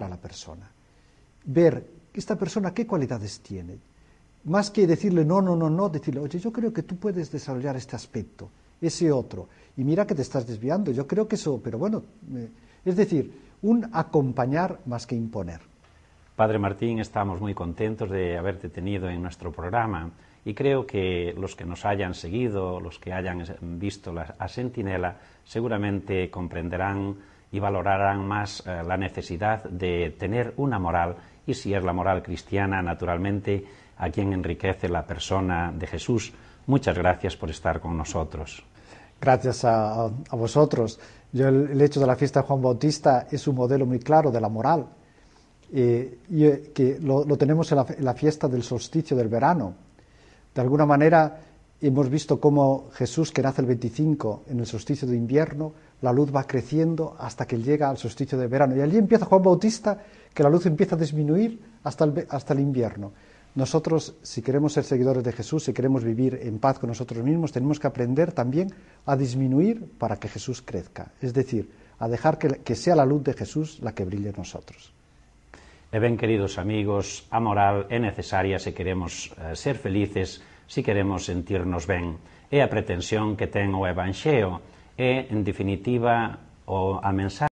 a la persona. Ver esta persona qué cualidades tiene. Más que decirle no, no, no, no, decirle, oye, yo creo que tú puedes desarrollar este aspecto, ese otro. Y mira que te estás desviando, yo creo que eso, pero bueno, es decir, un acompañar más que imponer. Padre Martín, estamos muy contentos de haberte tenido en nuestro programa y creo que los que nos hayan seguido, los que hayan visto la, a Sentinela, seguramente comprenderán y valorarán más eh, la necesidad de tener una moral y si es la moral cristiana, naturalmente, a quien enriquece la persona de Jesús. Muchas gracias por estar con nosotros. Gracias a, vosotros. Yo el, hecho de la fiesta de Juan Bautista es un modelo muy claro de la moral, eh, y, eh, que lo, tenemos en la, fiesta del solsticio del verano. De alguna manera, Hemos visto cómo Jesús, que nace el 25 en el solsticio de invierno, la luz va creciendo hasta que llega al solsticio de verano. Y allí empieza Juan Bautista, que la luz empieza a disminuir hasta el, invierno. Nosotros, si queremos ser seguidores de Jesús, si queremos vivir en paz con nosotros mismos, tenemos que aprender también a disminuir para que Jesús crezca. Es decir, a dejar que, sea la luz de Jesús la que brille en nosotros. Ven, e queridos amigos, a moral es necesaria si queremos eh, ser felices se queremos sentirnos ben. É a pretensión que ten o Evanxeo, é, en definitiva, o, a mensaje.